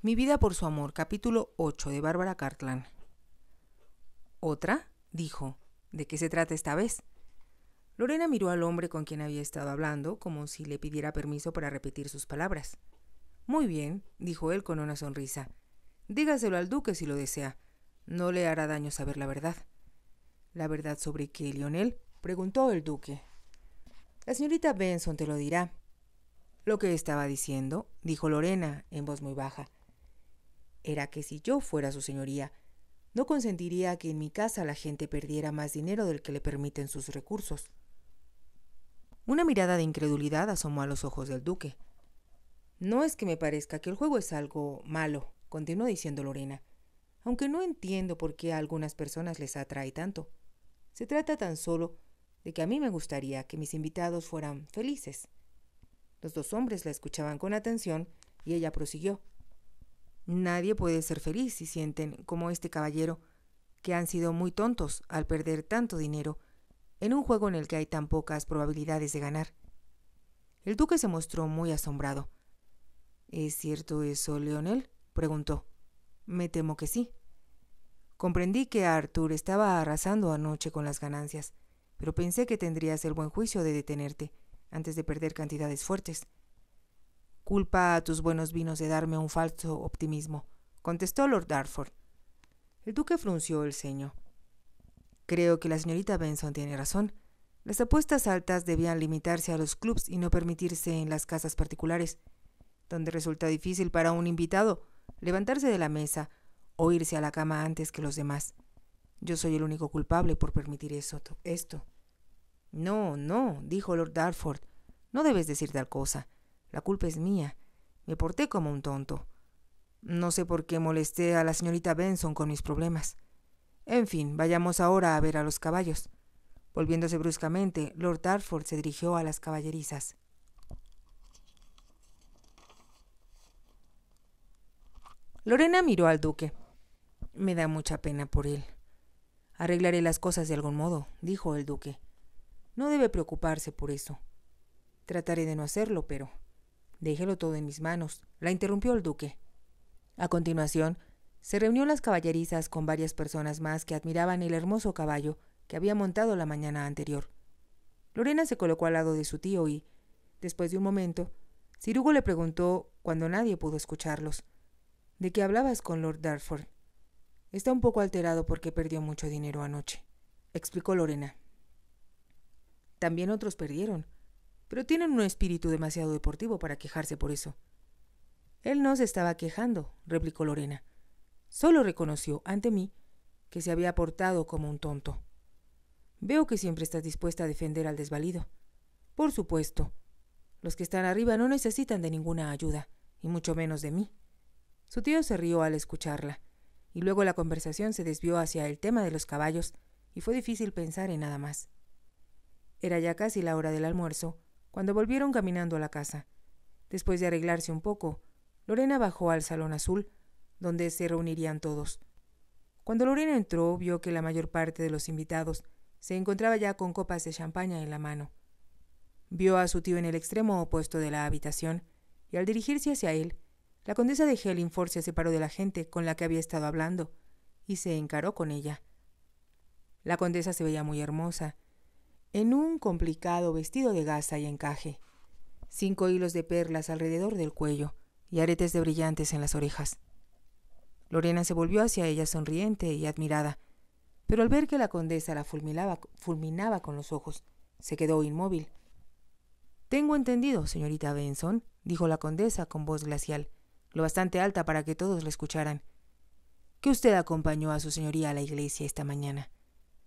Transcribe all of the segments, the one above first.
Mi vida por su amor, capítulo 8 de Bárbara Cartland. Otra, dijo, ¿de qué se trata esta vez? Lorena miró al hombre con quien había estado hablando, como si le pidiera permiso para repetir sus palabras. Muy bien, dijo él con una sonrisa. Dígaselo al duque si lo desea. No le hará daño saber la verdad. ¿La verdad sobre qué, Lionel? preguntó el duque. La señorita Benson te lo dirá. Lo que estaba diciendo, dijo Lorena, en voz muy baja, era que si yo fuera su señoría, no consentiría que en mi casa la gente perdiera más dinero del que le permiten sus recursos. Una mirada de incredulidad asomó a los ojos del duque. No es que me parezca que el juego es algo malo, continuó diciendo Lorena, aunque no entiendo por qué a algunas personas les atrae tanto. Se trata tan solo de que a mí me gustaría que mis invitados fueran felices. Los dos hombres la escuchaban con atención y ella prosiguió. Nadie puede ser feliz si sienten, como este caballero, que han sido muy tontos al perder tanto dinero en un juego en el que hay tan pocas probabilidades de ganar. El duque se mostró muy asombrado. ¿Es cierto eso, Leonel? preguntó. Me temo que sí. Comprendí que Arthur estaba arrasando anoche con las ganancias, pero pensé que tendrías el buen juicio de detenerte antes de perder cantidades fuertes. Culpa a tus buenos vinos de darme un falso optimismo, contestó Lord Darford. El duque frunció el ceño. Creo que la señorita Benson tiene razón. Las apuestas altas debían limitarse a los clubs y no permitirse en las casas particulares, donde resulta difícil para un invitado levantarse de la mesa o irse a la cama antes que los demás. Yo soy el único culpable por permitir eso, esto. No, no, dijo Lord Darford, no debes decir tal cosa. La culpa es mía. Me porté como un tonto. No sé por qué molesté a la señorita Benson con mis problemas. En fin, vayamos ahora a ver a los caballos. Volviéndose bruscamente, Lord Darford se dirigió a las caballerizas. Lorena miró al duque. Me da mucha pena por él. Arreglaré las cosas de algún modo, dijo el duque. No debe preocuparse por eso. Trataré de no hacerlo, pero Déjelo todo en mis manos, la interrumpió el duque. A continuación, se reunió las caballerizas con varias personas más que admiraban el hermoso caballo que había montado la mañana anterior. Lorena se colocó al lado de su tío y, después de un momento, Cirugo le preguntó, cuando nadie pudo escucharlos, ¿de qué hablabas con Lord Darford? Está un poco alterado porque perdió mucho dinero anoche, explicó Lorena. También otros perdieron, pero tienen un espíritu demasiado deportivo para quejarse por eso. Él no se estaba quejando, replicó Lorena. Solo reconoció ante mí que se había portado como un tonto. Veo que siempre estás dispuesta a defender al desvalido. Por supuesto. Los que están arriba no necesitan de ninguna ayuda, y mucho menos de mí. Su tío se rió al escucharla, y luego la conversación se desvió hacia el tema de los caballos, y fue difícil pensar en nada más. Era ya casi la hora del almuerzo, cuando volvieron caminando a la casa. Después de arreglarse un poco, Lorena bajó al salón azul, donde se reunirían todos. Cuando Lorena entró, vio que la mayor parte de los invitados se encontraba ya con copas de champaña en la mano. Vio a su tío en el extremo opuesto de la habitación, y al dirigirse hacia él, la condesa de Hellingford se separó de la gente con la que había estado hablando y se encaró con ella. La condesa se veía muy hermosa, en un complicado vestido de gasa y encaje, cinco hilos de perlas alrededor del cuello y aretes de brillantes en las orejas. Lorena se volvió hacia ella sonriente y admirada, pero al ver que la condesa la fulminaba, fulminaba con los ojos, se quedó inmóvil. Tengo entendido, señorita Benson, dijo la condesa con voz glacial, lo bastante alta para que todos la escucharan, que usted acompañó a su señoría a la iglesia esta mañana.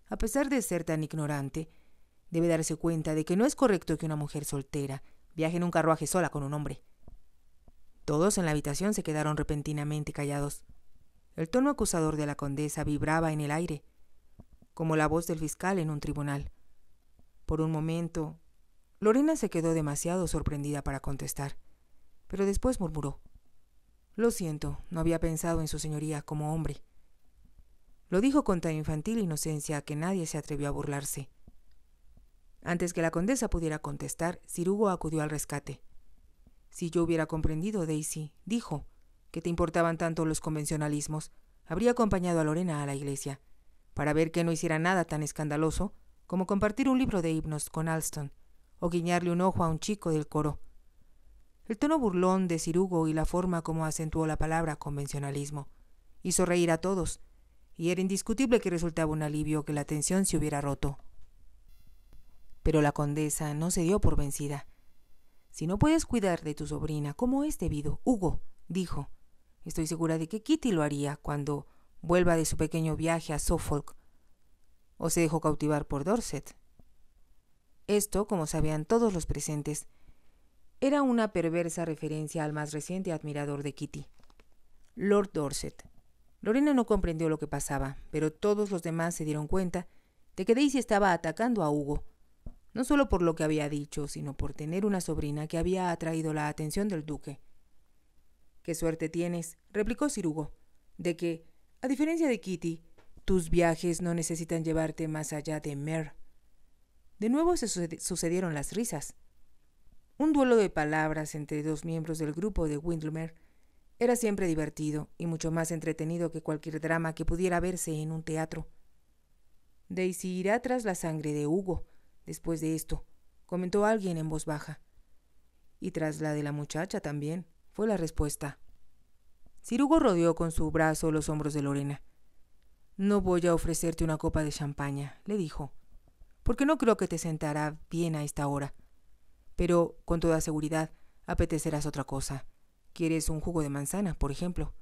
A pesar de ser tan ignorante, debe darse cuenta de que no es correcto que una mujer soltera viaje en un carruaje sola con un hombre. Todos en la habitación se quedaron repentinamente callados. El tono acusador de la condesa vibraba en el aire, como la voz del fiscal en un tribunal. Por un momento, Lorena se quedó demasiado sorprendida para contestar, pero después murmuró. Lo siento, no había pensado en su señoría como hombre. Lo dijo con tan infantil inocencia que nadie se atrevió a burlarse. Antes que la condesa pudiera contestar, Cirugo acudió al rescate. Si yo hubiera comprendido, Daisy, dijo, que te importaban tanto los convencionalismos, habría acompañado a Lorena a la iglesia, para ver que no hiciera nada tan escandaloso como compartir un libro de himnos con Alston, o guiñarle un ojo a un chico del coro. El tono burlón de Cirugo y la forma como acentuó la palabra convencionalismo hizo reír a todos, y era indiscutible que resultaba un alivio que la tensión se hubiera roto. Pero la condesa no se dio por vencida. Si no puedes cuidar de tu sobrina como es debido, Hugo, dijo, estoy segura de que Kitty lo haría cuando vuelva de su pequeño viaje a Suffolk. O se dejó cautivar por Dorset. Esto, como sabían todos los presentes, era una perversa referencia al más reciente admirador de Kitty, Lord Dorset. Lorena no comprendió lo que pasaba, pero todos los demás se dieron cuenta de que Daisy estaba atacando a Hugo no solo por lo que había dicho, sino por tener una sobrina que había atraído la atención del duque. Qué suerte tienes, replicó Cirugo, de que, a diferencia de Kitty, tus viajes no necesitan llevarte más allá de Mer. De nuevo se sucedieron las risas. Un duelo de palabras entre dos miembros del grupo de Windlemer era siempre divertido y mucho más entretenido que cualquier drama que pudiera verse en un teatro. Daisy irá tras la sangre de Hugo, después de esto, comentó alguien en voz baja. Y tras la de la muchacha también, fue la respuesta. Cirugo rodeó con su brazo los hombros de Lorena. No voy a ofrecerte una copa de champaña, le dijo, porque no creo que te sentará bien a esta hora. Pero, con toda seguridad, apetecerás otra cosa. ¿Quieres un jugo de manzana, por ejemplo?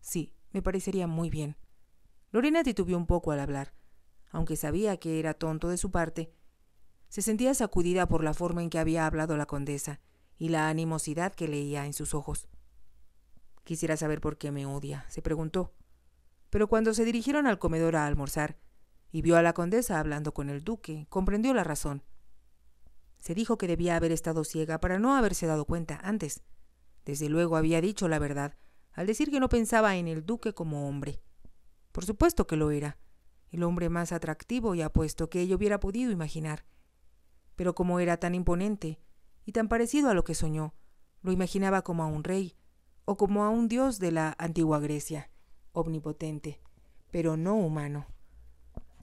Sí, me parecería muy bien. Lorena titubeó un poco al hablar. Aunque sabía que era tonto de su parte, se sentía sacudida por la forma en que había hablado la condesa y la animosidad que leía en sus ojos. Quisiera saber por qué me odia, se preguntó. Pero cuando se dirigieron al comedor a almorzar y vio a la condesa hablando con el duque, comprendió la razón. Se dijo que debía haber estado ciega para no haberse dado cuenta antes. Desde luego había dicho la verdad al decir que no pensaba en el duque como hombre. Por supuesto que lo era, el hombre más atractivo y apuesto que ella hubiera podido imaginar pero como era tan imponente y tan parecido a lo que soñó, lo imaginaba como a un rey o como a un dios de la antigua Grecia, omnipotente, pero no humano.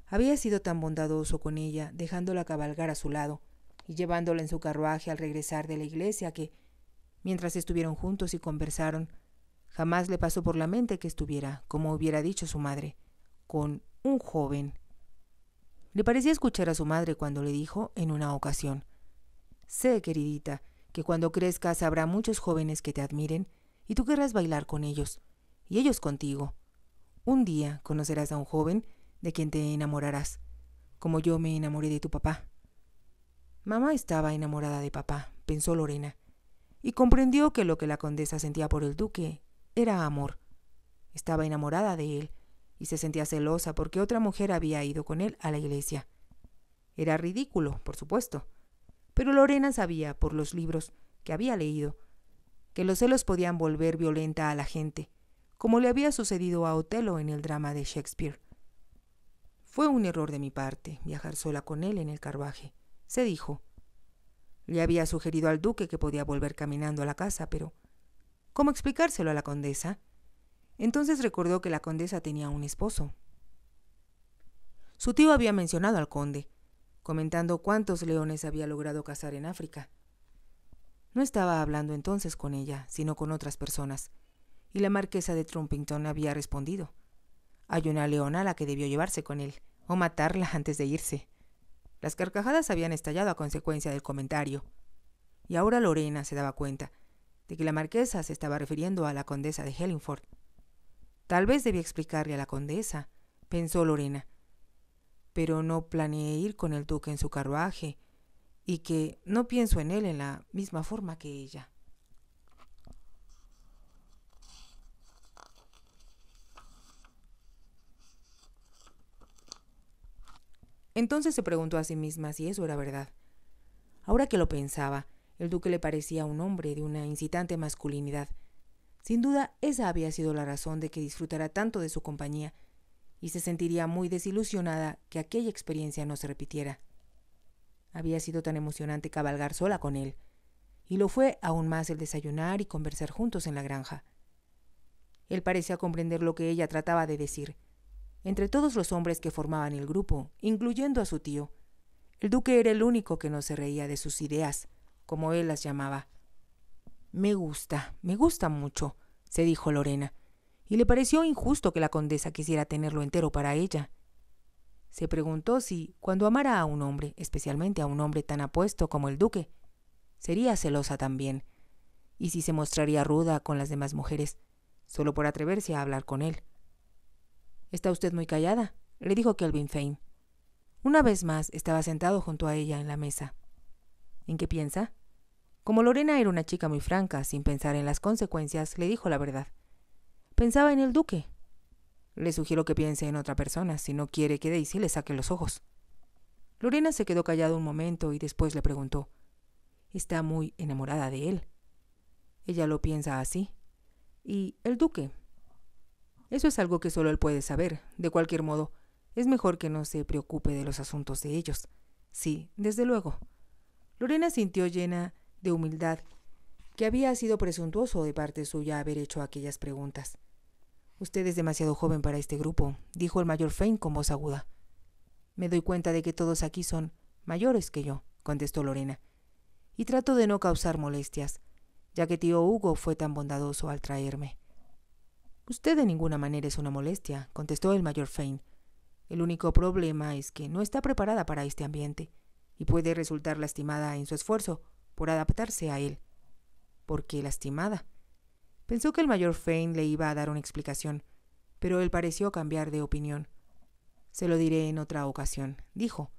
Había sido tan bondadoso con ella, dejándola cabalgar a su lado y llevándola en su carruaje al regresar de la iglesia que, mientras estuvieron juntos y conversaron, jamás le pasó por la mente que estuviera, como hubiera dicho su madre, con un joven le parecía escuchar a su madre cuando le dijo en una ocasión, Sé, queridita, que cuando crezcas habrá muchos jóvenes que te admiren y tú querrás bailar con ellos, y ellos contigo. Un día conocerás a un joven de quien te enamorarás, como yo me enamoré de tu papá. Mamá estaba enamorada de papá, pensó Lorena, y comprendió que lo que la condesa sentía por el duque era amor. Estaba enamorada de él, y se sentía celosa porque otra mujer había ido con él a la iglesia. Era ridículo, por supuesto, pero Lorena sabía, por los libros que había leído, que los celos podían volver violenta a la gente, como le había sucedido a Otelo en el drama de Shakespeare. Fue un error de mi parte viajar sola con él en el carruaje, se dijo. Le había sugerido al duque que podía volver caminando a la casa, pero ¿cómo explicárselo a la condesa? Entonces recordó que la condesa tenía un esposo. Su tío había mencionado al conde, comentando cuántos leones había logrado cazar en África. No estaba hablando entonces con ella, sino con otras personas, y la marquesa de Trumpington había respondido. Hay una leona a la que debió llevarse con él, o matarla antes de irse. Las carcajadas habían estallado a consecuencia del comentario. Y ahora Lorena se daba cuenta de que la marquesa se estaba refiriendo a la condesa de Hellingford. Tal vez debía explicarle a la condesa, pensó Lorena. Pero no planeé ir con el duque en su carruaje, y que no pienso en él en la misma forma que ella. Entonces se preguntó a sí misma si eso era verdad. Ahora que lo pensaba, el duque le parecía un hombre de una incitante masculinidad, sin duda, esa había sido la razón de que disfrutara tanto de su compañía, y se sentiría muy desilusionada que aquella experiencia no se repitiera. Había sido tan emocionante cabalgar sola con él, y lo fue aún más el desayunar y conversar juntos en la granja. Él parecía comprender lo que ella trataba de decir. Entre todos los hombres que formaban el grupo, incluyendo a su tío, el duque era el único que no se reía de sus ideas, como él las llamaba. Me gusta, me gusta mucho, se dijo Lorena, y le pareció injusto que la condesa quisiera tenerlo entero para ella. Se preguntó si, cuando amara a un hombre, especialmente a un hombre tan apuesto como el duque, sería celosa también, y si se mostraría ruda con las demás mujeres, solo por atreverse a hablar con él. Está usted muy callada, le dijo Kelvin Fane. Una vez más estaba sentado junto a ella en la mesa. ¿En qué piensa? Como Lorena era una chica muy franca, sin pensar en las consecuencias, le dijo la verdad. Pensaba en el duque. Le sugiero que piense en otra persona, si no quiere que Daisy le saque los ojos. Lorena se quedó callada un momento y después le preguntó. Está muy enamorada de él. Ella lo piensa así. ¿Y el duque? Eso es algo que solo él puede saber. De cualquier modo, es mejor que no se preocupe de los asuntos de ellos. Sí, desde luego. Lorena sintió llena de humildad, que había sido presuntuoso de parte suya haber hecho aquellas preguntas. Usted es demasiado joven para este grupo, dijo el mayor Fein con voz aguda. Me doy cuenta de que todos aquí son mayores que yo, contestó Lorena, y trato de no causar molestias, ya que tío Hugo fue tan bondadoso al traerme. Usted de ninguna manera es una molestia, contestó el mayor Fein. El único problema es que no está preparada para este ambiente, y puede resultar lastimada en su esfuerzo por adaptarse a él. porque lastimada? Pensó que el mayor fein le iba a dar una explicación, pero él pareció cambiar de opinión. Se lo diré en otra ocasión, dijo,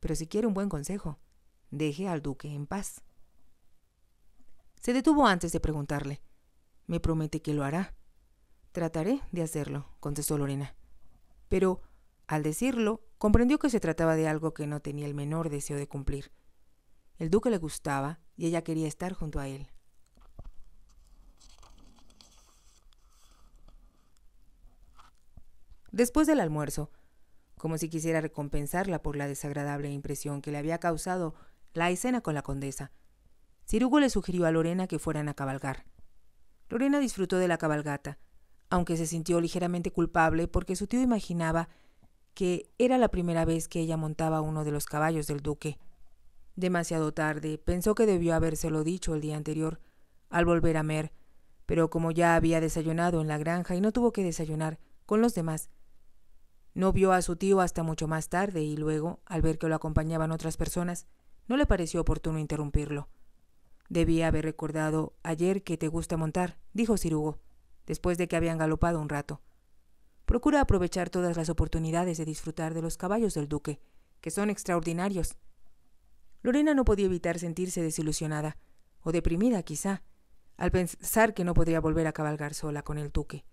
pero si quiere un buen consejo, deje al duque en paz. Se detuvo antes de preguntarle. Me promete que lo hará. Trataré de hacerlo, contestó Lorena. Pero, al decirlo, comprendió que se trataba de algo que no tenía el menor deseo de cumplir. El duque le gustaba y ella quería estar junto a él. Después del almuerzo, como si quisiera recompensarla por la desagradable impresión que le había causado la escena con la condesa, Cirugo le sugirió a Lorena que fueran a cabalgar. Lorena disfrutó de la cabalgata, aunque se sintió ligeramente culpable porque su tío imaginaba que era la primera vez que ella montaba uno de los caballos del duque Demasiado tarde, pensó que debió habérselo dicho el día anterior, al volver a Mer, pero como ya había desayunado en la granja y no tuvo que desayunar con los demás, no vio a su tío hasta mucho más tarde y luego, al ver que lo acompañaban otras personas, no le pareció oportuno interrumpirlo. Debía haber recordado ayer que te gusta montar, dijo Cirugo, después de que habían galopado un rato. Procura aprovechar todas las oportunidades de disfrutar de los caballos del duque, que son extraordinarios, Lorena no podía evitar sentirse desilusionada, o deprimida quizá, al pensar que no podría volver a cabalgar sola con el duque.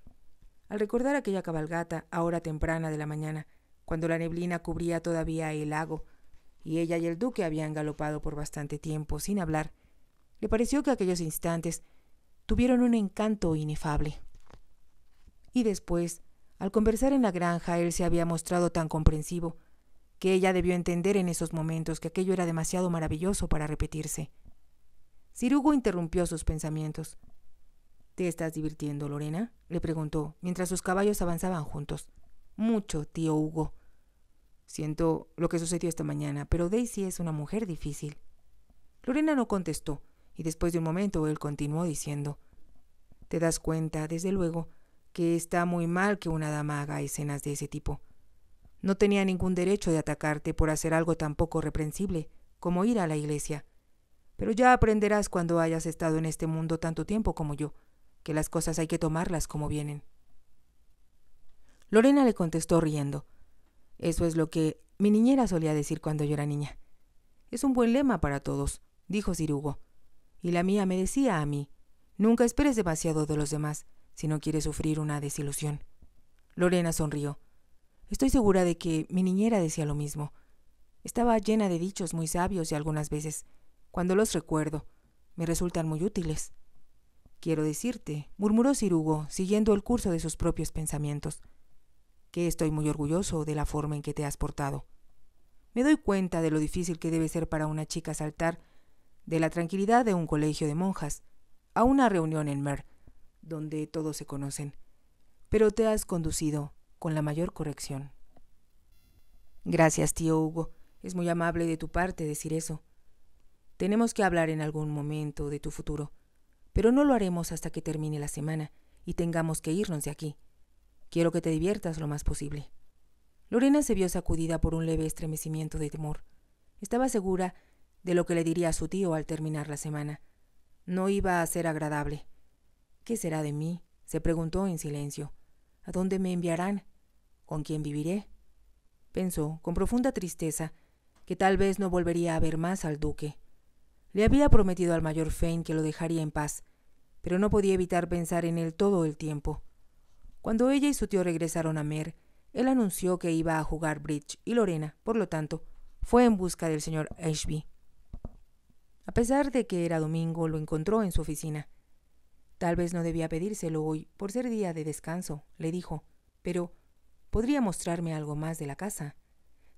Al recordar aquella cabalgata a hora temprana de la mañana, cuando la neblina cubría todavía el lago, y ella y el duque habían galopado por bastante tiempo sin hablar, le pareció que aquellos instantes tuvieron un encanto inefable. Y después, al conversar en la granja, él se había mostrado tan comprensivo que ella debió entender en esos momentos que aquello era demasiado maravilloso para repetirse. Sir Hugo interrumpió sus pensamientos. ¿Te estás divirtiendo, Lorena? le preguntó, mientras sus caballos avanzaban juntos. Mucho, tío Hugo. Siento lo que sucedió esta mañana, pero Daisy es una mujer difícil. Lorena no contestó, y después de un momento él continuó diciendo Te das cuenta, desde luego, que está muy mal que una dama haga escenas de ese tipo. No tenía ningún derecho de atacarte por hacer algo tan poco reprensible como ir a la iglesia. Pero ya aprenderás cuando hayas estado en este mundo tanto tiempo como yo, que las cosas hay que tomarlas como vienen. Lorena le contestó riendo. Eso es lo que mi niñera solía decir cuando yo era niña. Es un buen lema para todos, dijo Cirugo. Y la mía me decía a mí, nunca esperes demasiado de los demás si no quieres sufrir una desilusión. Lorena sonrió. Estoy segura de que mi niñera decía lo mismo. Estaba llena de dichos muy sabios y algunas veces, cuando los recuerdo, me resultan muy útiles. Quiero decirte, murmuró Cirugo, siguiendo el curso de sus propios pensamientos, que estoy muy orgulloso de la forma en que te has portado. Me doy cuenta de lo difícil que debe ser para una chica saltar de la tranquilidad de un colegio de monjas a una reunión en Mer, donde todos se conocen. Pero te has conducido con la mayor corrección. Gracias, tío Hugo. Es muy amable de tu parte decir eso. Tenemos que hablar en algún momento de tu futuro, pero no lo haremos hasta que termine la semana y tengamos que irnos de aquí. Quiero que te diviertas lo más posible. Lorena se vio sacudida por un leve estremecimiento de temor. Estaba segura de lo que le diría a su tío al terminar la semana. No iba a ser agradable. ¿Qué será de mí? se preguntó en silencio. ¿A dónde me enviarán? ¿Con quién viviré? pensó con profunda tristeza que tal vez no volvería a ver más al duque. Le había prometido al mayor Fein que lo dejaría en paz, pero no podía evitar pensar en él todo el tiempo. Cuando ella y su tío regresaron a Mer, él anunció que iba a jugar bridge y Lorena, por lo tanto, fue en busca del señor Ashby. A pesar de que era domingo, lo encontró en su oficina. Tal vez no debía pedírselo hoy por ser día de descanso, le dijo, pero ¿Podría mostrarme algo más de la casa?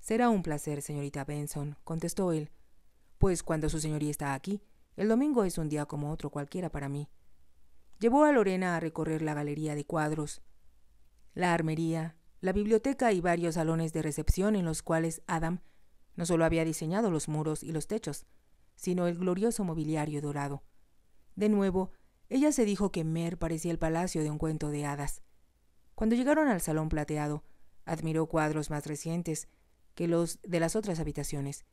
Será un placer, señorita Benson, contestó él. Pues cuando su señoría está aquí, el domingo es un día como otro cualquiera para mí. Llevó a Lorena a recorrer la galería de cuadros, la armería, la biblioteca y varios salones de recepción en los cuales Adam no solo había diseñado los muros y los techos, sino el glorioso mobiliario dorado. De nuevo, ella se dijo que Mer parecía el palacio de un cuento de hadas cuando llegaron al salón plateado, admiró cuadros más recientes que los de las otras habitaciones.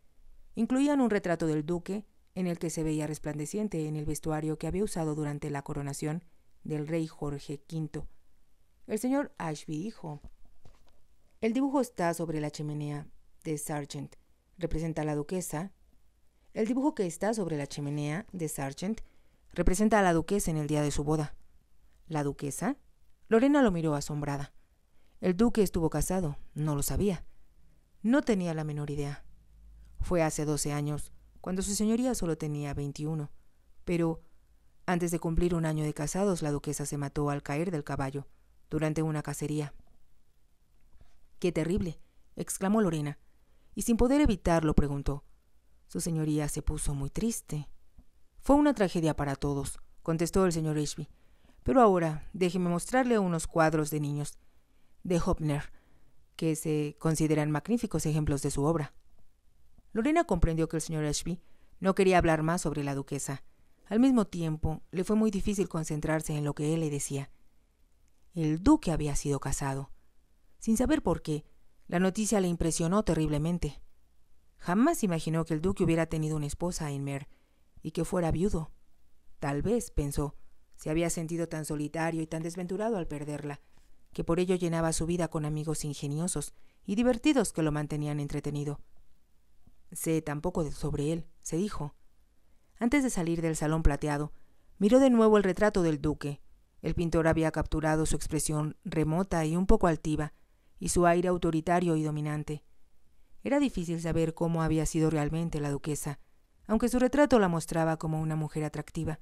Incluían un retrato del duque, en el que se veía resplandeciente en el vestuario que había usado durante la coronación del rey Jorge V. El señor Ashby dijo, El dibujo está sobre la chimenea de Sargent. Representa a la duquesa. El dibujo que está sobre la chimenea de Sargent representa a la duquesa en el día de su boda. ¿La duquesa? Lorena lo miró asombrada. El duque estuvo casado, no lo sabía. No tenía la menor idea. Fue hace doce años, cuando su señoría solo tenía veintiuno. Pero, antes de cumplir un año de casados, la duquesa se mató al caer del caballo, durante una cacería. ¡Qué terrible! exclamó Lorena, y sin poder evitarlo preguntó. Su señoría se puso muy triste. Fue una tragedia para todos, contestó el señor Ashby. Pero ahora déjeme mostrarle unos cuadros de niños de Hopner, que se consideran magníficos ejemplos de su obra. Lorena comprendió que el señor Ashby no quería hablar más sobre la duquesa. Al mismo tiempo, le fue muy difícil concentrarse en lo que él le decía. El duque había sido casado. Sin saber por qué, la noticia le impresionó terriblemente. Jamás imaginó que el duque hubiera tenido una esposa en Mer y que fuera viudo. Tal vez, pensó, se había sentido tan solitario y tan desventurado al perderla, que por ello llenaba su vida con amigos ingeniosos y divertidos que lo mantenían entretenido. Sé tampoco sobre él, se dijo. Antes de salir del salón plateado, miró de nuevo el retrato del duque. El pintor había capturado su expresión remota y un poco altiva, y su aire autoritario y dominante. Era difícil saber cómo había sido realmente la duquesa, aunque su retrato la mostraba como una mujer atractiva,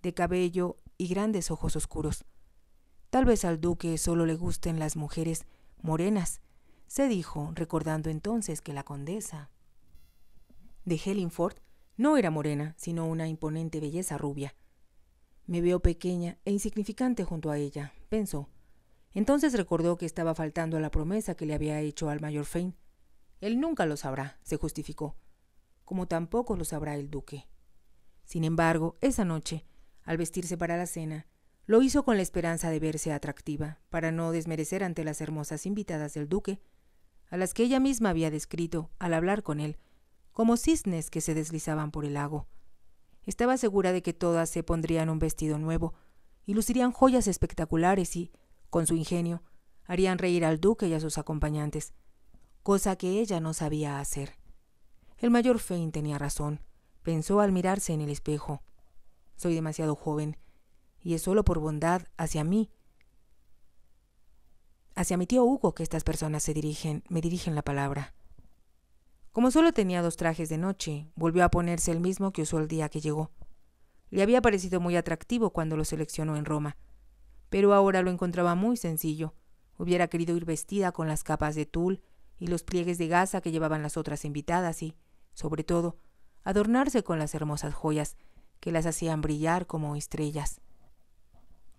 de cabello y grandes ojos oscuros. Tal vez al duque solo le gusten las mujeres morenas, se dijo, recordando entonces que la condesa de Hellingford no era morena, sino una imponente belleza rubia. Me veo pequeña e insignificante junto a ella, pensó. Entonces recordó que estaba faltando a la promesa que le había hecho al mayor Fein. Él nunca lo sabrá, se justificó, como tampoco lo sabrá el duque. Sin embargo, esa noche, al vestirse para la cena. Lo hizo con la esperanza de verse atractiva, para no desmerecer ante las hermosas invitadas del duque, a las que ella misma había descrito al hablar con él, como cisnes que se deslizaban por el lago. Estaba segura de que todas se pondrían un vestido nuevo, y lucirían joyas espectaculares y, con su ingenio, harían reír al duque y a sus acompañantes, cosa que ella no sabía hacer. El mayor Fein tenía razón, pensó al mirarse en el espejo. Soy demasiado joven y es solo por bondad hacia mí. Hacia mi tío Hugo que estas personas se dirigen, me dirigen la palabra. Como solo tenía dos trajes de noche, volvió a ponerse el mismo que usó el día que llegó. Le había parecido muy atractivo cuando lo seleccionó en Roma, pero ahora lo encontraba muy sencillo. Hubiera querido ir vestida con las capas de tul y los pliegues de gasa que llevaban las otras invitadas y, sobre todo, adornarse con las hermosas joyas que las hacían brillar como estrellas.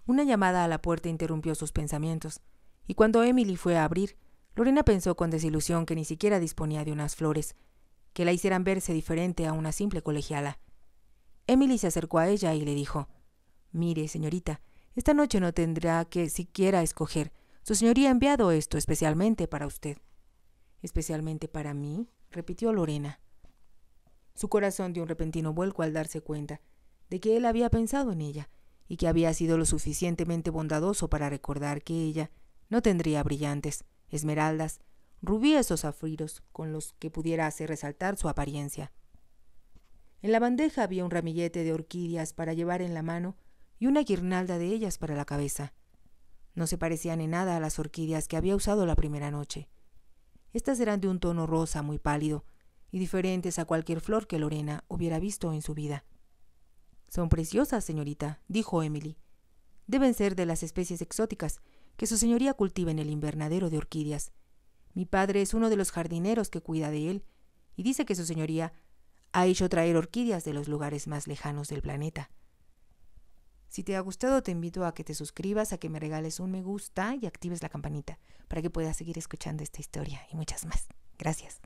Una llamada a la puerta interrumpió sus pensamientos, y cuando Emily fue a abrir, Lorena pensó con desilusión que ni siquiera disponía de unas flores, que la hicieran verse diferente a una simple colegiala. Emily se acercó a ella y le dijo Mire, señorita, esta noche no tendrá que siquiera escoger. Su señoría ha enviado esto especialmente para usted. ¿Especialmente para mí? repitió Lorena. Su corazón dio un repentino vuelco al darse cuenta de que él había pensado en ella y que había sido lo suficientemente bondadoso para recordar que ella no tendría brillantes, esmeraldas, rubíes o zafiros con los que pudiera hacer resaltar su apariencia. En la bandeja había un ramillete de orquídeas para llevar en la mano y una guirnalda de ellas para la cabeza. No se parecían en nada a las orquídeas que había usado la primera noche. Estas eran de un tono rosa muy pálido y diferentes a cualquier flor que Lorena hubiera visto en su vida. Son preciosas, señorita, dijo Emily. Deben ser de las especies exóticas que su señoría cultiva en el invernadero de orquídeas. Mi padre es uno de los jardineros que cuida de él, y dice que su señoría ha hecho traer orquídeas de los lugares más lejanos del planeta. Si te ha gustado, te invito a que te suscribas, a que me regales un me gusta y actives la campanita para que puedas seguir escuchando esta historia y muchas más. Gracias.